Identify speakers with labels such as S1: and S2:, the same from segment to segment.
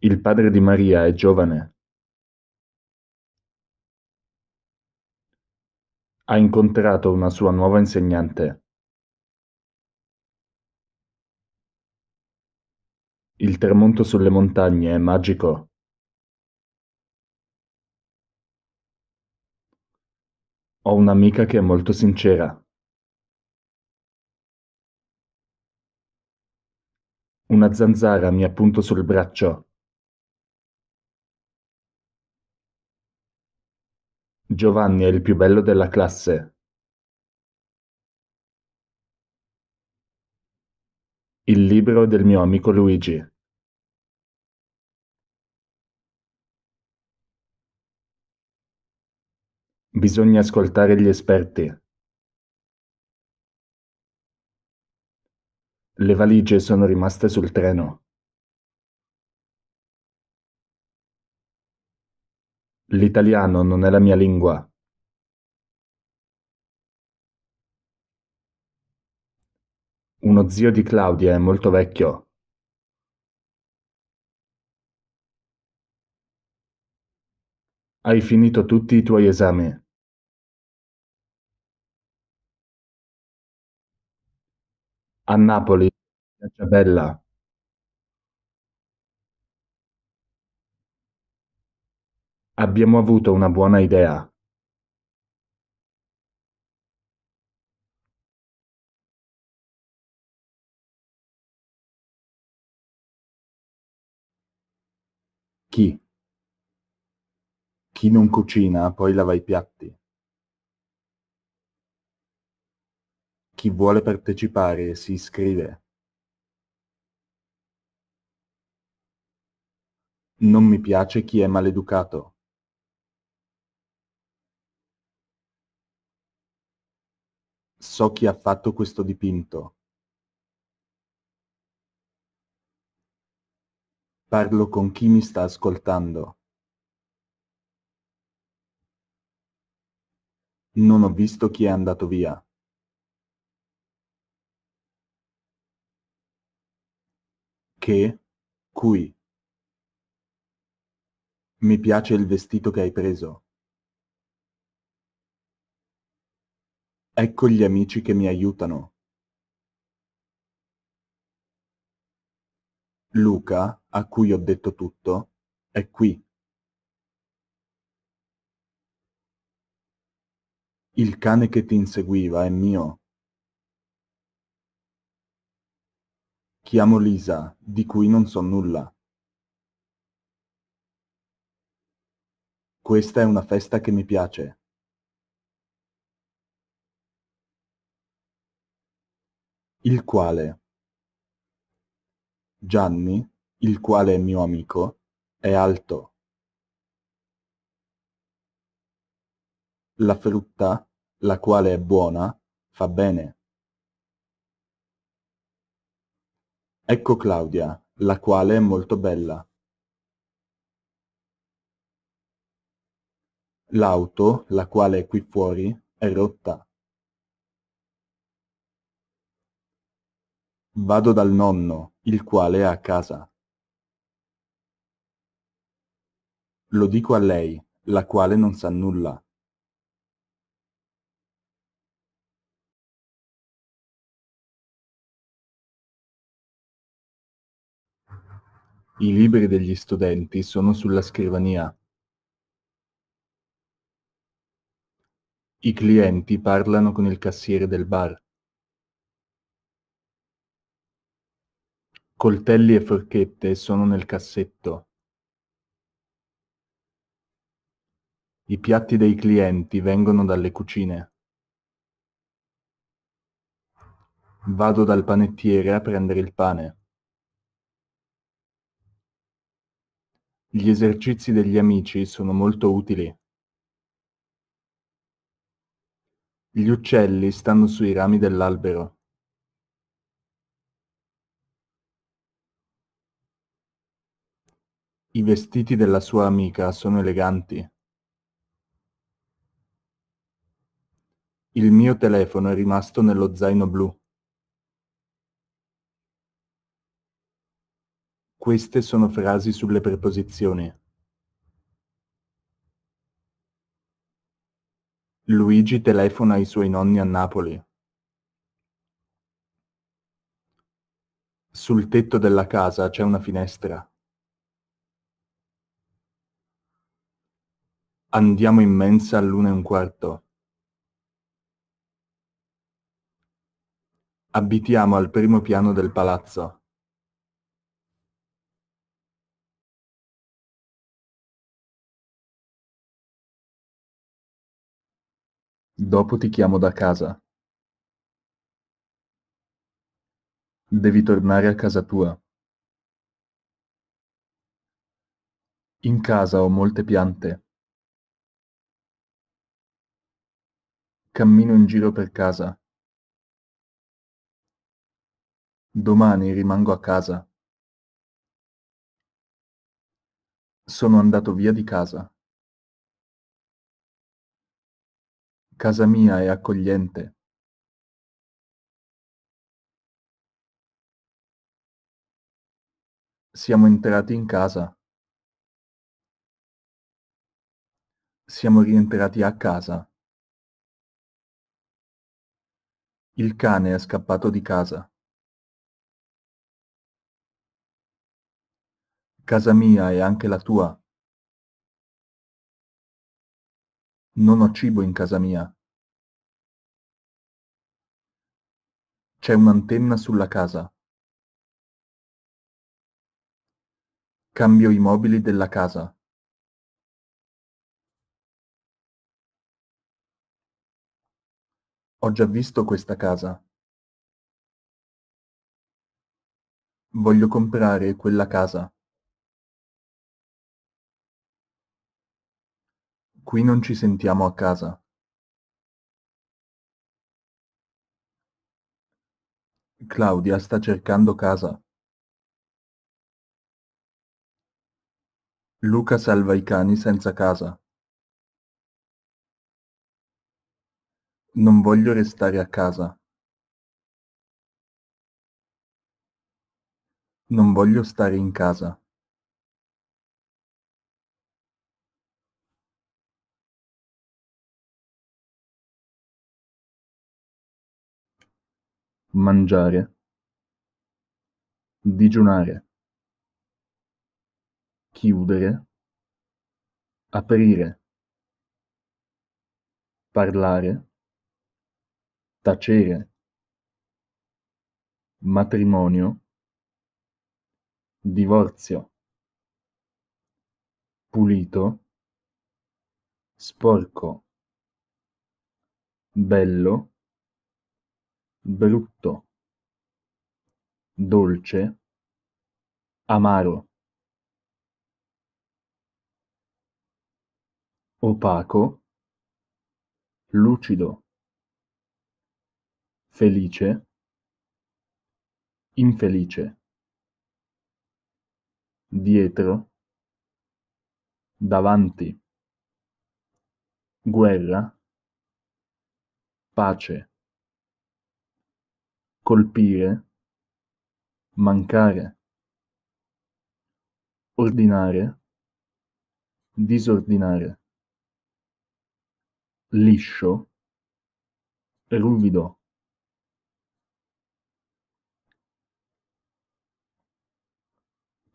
S1: Il padre di Maria è giovane.
S2: Ha incontrato una sua nuova insegnante. Il tramonto sulle montagne è magico. Ho un'amica che è molto sincera. Una zanzara mi appunto sul braccio. Giovanni è il più bello della classe. Il libro del mio amico Luigi. Bisogna ascoltare gli esperti. Le valigie sono rimaste sul treno. L'italiano non è la mia lingua. Uno zio di Claudia è molto vecchio.
S1: Hai finito tutti i tuoi esami. A Napoli, Bella. Abbiamo avuto una buona idea. Chi?
S2: Chi non cucina poi lava i piatti. Chi vuole partecipare si iscrive. Non mi piace chi è maleducato. So chi ha fatto questo dipinto. Parlo con chi mi sta ascoltando. Non ho visto chi è andato via. Che? Qui. Mi piace il vestito che hai preso. Ecco gli amici che mi aiutano. Luca, a cui ho detto tutto, è qui. Il cane che ti inseguiva è mio. Chiamo Lisa, di cui non so nulla. Questa è una festa che mi piace. il quale Gianni, il quale è mio amico, è alto. La frutta, la quale è buona, fa bene. Ecco Claudia, la quale è molto bella. L'auto, la quale è qui fuori, è rotta. Vado dal nonno, il quale è a casa. Lo dico a lei,
S1: la quale non sa nulla. I libri degli studenti sono sulla scrivania.
S2: I clienti parlano con il cassiere del bar. Coltelli e forchette sono nel cassetto. I piatti dei clienti vengono dalle cucine. Vado dal panettiere a prendere il pane. Gli esercizi degli amici sono molto utili. Gli uccelli stanno sui rami dell'albero. I vestiti della sua amica sono eleganti. Il mio telefono è rimasto nello zaino blu. Queste sono frasi sulle preposizioni. Luigi telefona ai suoi nonni a Napoli. Sul tetto della casa c'è una finestra. Andiamo in mensa all'una e un quarto.
S1: Abitiamo al primo piano del palazzo. Dopo ti chiamo da casa. Devi tornare a casa tua.
S2: In casa ho molte piante.
S1: Cammino in giro per casa. Domani rimango a casa. Sono andato via di casa. Casa mia è accogliente. Siamo entrati in casa. Siamo rientrati a casa. Il cane è scappato di casa. Casa mia è anche la tua. Non ho cibo in casa mia. C'è un'antenna sulla casa. Cambio i mobili della casa. Ho già visto questa casa. Voglio comprare quella casa. Qui non ci sentiamo a casa.
S2: Claudia sta cercando casa. Luca salva i cani senza casa.
S1: Non voglio restare a casa. Non voglio stare in casa. Mangiare. Digiunare.
S2: Chiudere. Aprire. Parlare tacere, matrimonio, divorzio, pulito, sporco, bello, brutto, dolce, amaro. opaco, lucido felice infelice dietro davanti guerra pace colpire mancare ordinare disordinare liscio ruvido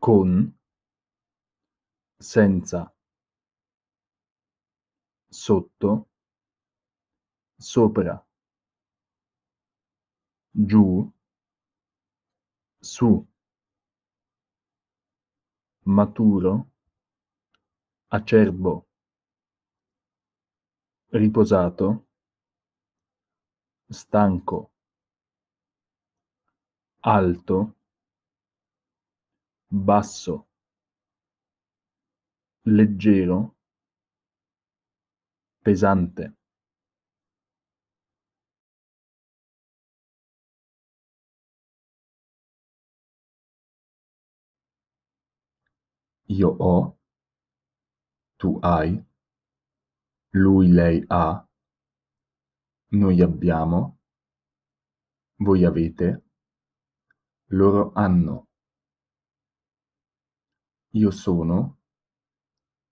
S2: con senza sotto sopra giù su maturo acerbo riposato stanco alto basso, leggero,
S1: pesante. Io ho, tu hai,
S2: lui, lei ha, noi abbiamo, voi avete, loro hanno. Io sono,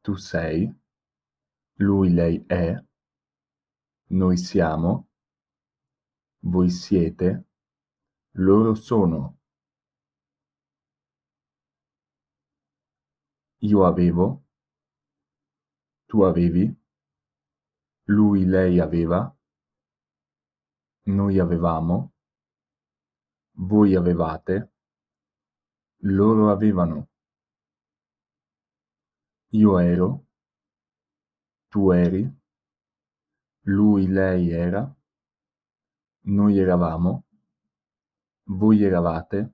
S2: tu sei, lui lei è, noi siamo, voi siete, loro sono. Io avevo, tu avevi, lui lei aveva, noi avevamo, voi avevate, loro avevano. Io ero, tu eri, lui lei era, noi eravamo, voi eravate,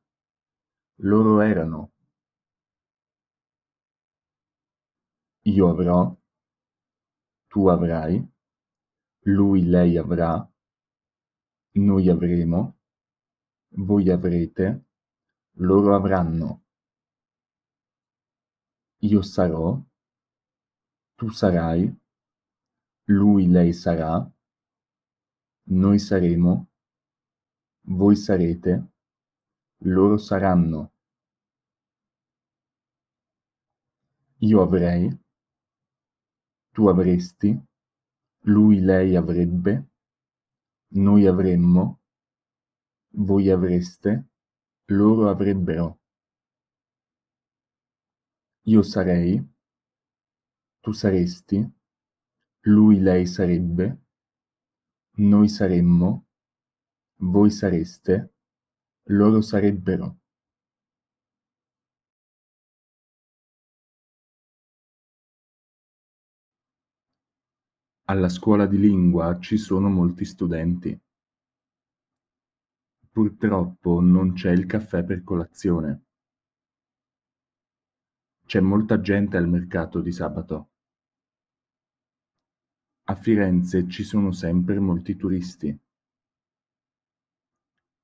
S2: loro erano. Io avrò, tu avrai, lui lei avrà, noi avremo, voi avrete, loro avranno. Io sarò, tu sarai, lui lei sarà, noi saremo, voi sarete, loro saranno. Io avrei, tu avresti, lui lei avrebbe, noi avremmo, voi avreste, loro avrebbero. Io sarei, tu saresti, lui lei sarebbe, noi saremmo,
S1: voi sareste, loro sarebbero. Alla scuola di lingua ci sono molti studenti.
S2: Purtroppo non c'è il caffè per colazione. C'è molta gente al mercato di sabato. A Firenze ci sono sempre molti turisti.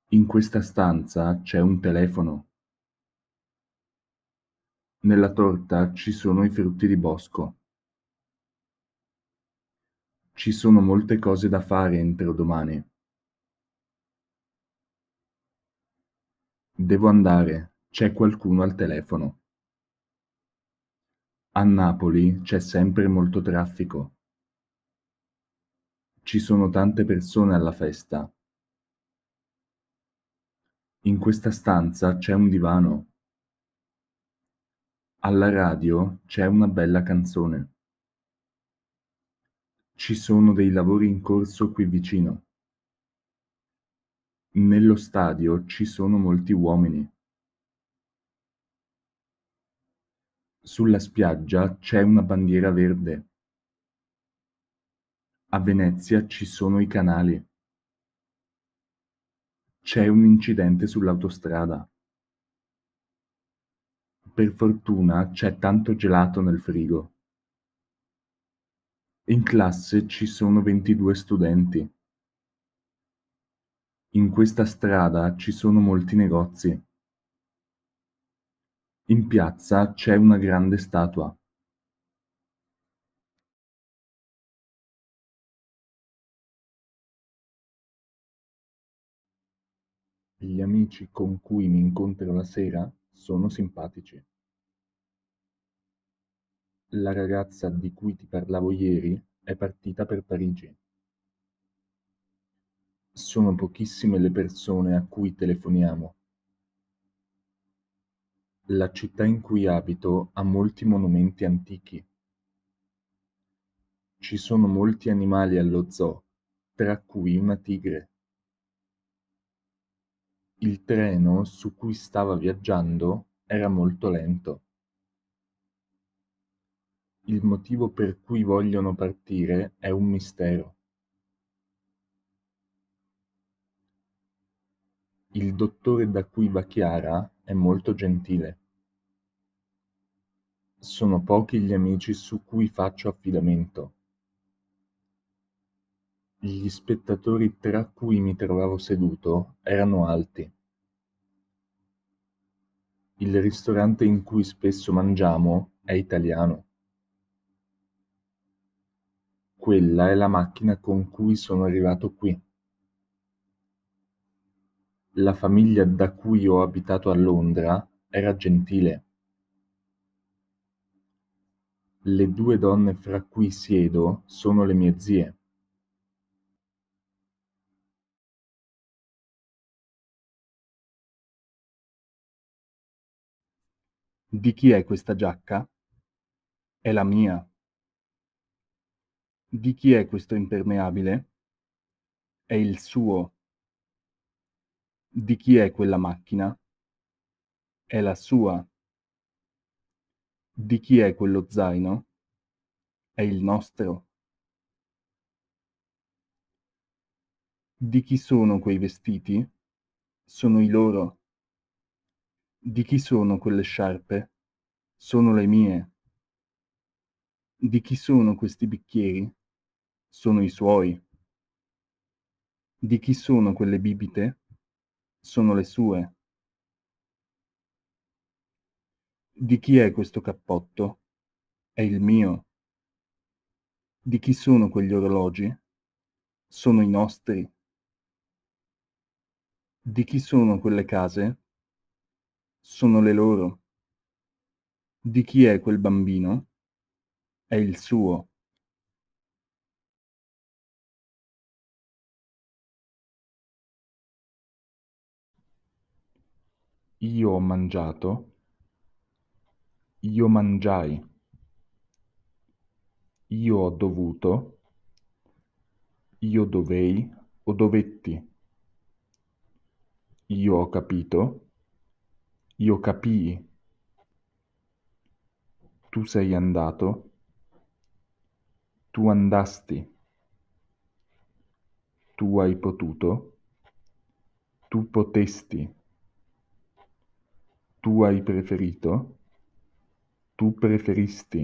S2: In questa stanza c'è un telefono. Nella torta ci sono i frutti di bosco. Ci sono molte cose da fare entro domani. Devo andare, c'è qualcuno al telefono. A Napoli c'è sempre molto traffico. Ci sono tante persone alla festa. In questa stanza c'è un divano. Alla radio c'è una bella canzone. Ci sono dei lavori in corso qui vicino. Nello stadio ci sono molti uomini. Sulla spiaggia c'è una bandiera verde. A Venezia ci sono i canali. C'è un incidente sull'autostrada. Per fortuna c'è tanto gelato nel frigo. In classe ci sono 22 studenti. In questa strada ci sono molti negozi.
S1: In piazza c'è una grande statua. Gli amici con cui mi incontro la sera sono simpatici.
S2: La ragazza di cui ti parlavo ieri è partita per Parigi. Sono pochissime le persone a cui telefoniamo. La città in cui abito ha molti monumenti antichi. Ci sono molti animali allo zoo, tra cui una tigre. Il treno su cui stava viaggiando era molto lento. Il motivo per cui vogliono partire è un mistero. Il dottore da cui va Chiara è molto gentile. Sono pochi gli amici su cui faccio affidamento. Gli spettatori tra cui mi trovavo seduto erano alti. Il ristorante in cui spesso mangiamo è italiano. Quella è la macchina con cui sono arrivato qui. La famiglia da cui ho abitato a Londra era gentile. Le due donne fra cui siedo
S1: sono le mie zie. Di chi è questa giacca? È la mia.
S2: Di chi è questo impermeabile? È il suo di chi è quella macchina? È la sua. Di chi è quello zaino? È il nostro. Di chi sono quei vestiti? Sono i loro. Di chi sono quelle sciarpe? Sono le mie. Di chi sono questi bicchieri? Sono i suoi. Di chi sono quelle bibite? sono le sue. Di chi è questo cappotto? È il mio. Di chi sono quegli orologi? Sono i nostri. Di chi sono quelle case? Sono le loro.
S1: Di chi è quel bambino? È il suo. Io ho mangiato?
S2: Io mangiai. Io ho dovuto? Io dovei o dovetti. Io ho capito? Io capii. Tu sei andato? Tu andasti. Tu hai potuto? Tu potesti tu hai preferito? Tu preferisti?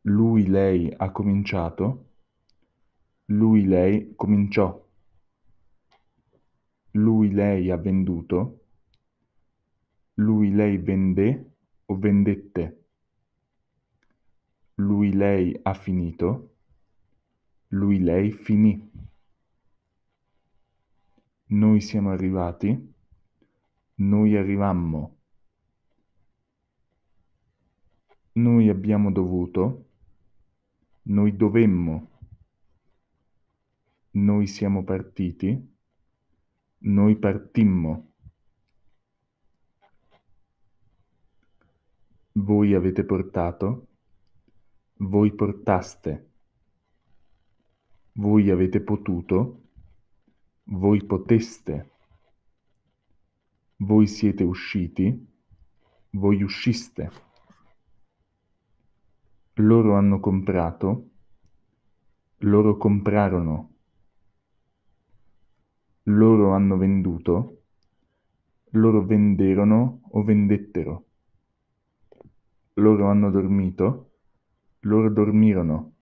S2: Lui lei ha cominciato? Lui lei cominciò? Lui lei ha venduto? Lui lei vendé o vendette? Lui lei ha finito? Lui lei finì. Noi siamo arrivati? Noi arrivammo. Noi abbiamo dovuto. Noi dovemmo. Noi siamo partiti. Noi partimmo. Voi avete portato. Voi portaste. Voi avete potuto. Voi poteste voi siete usciti? Voi usciste. Loro hanno comprato? Loro comprarono. Loro hanno venduto? Loro venderono
S1: o vendettero. Loro hanno dormito? Loro dormirono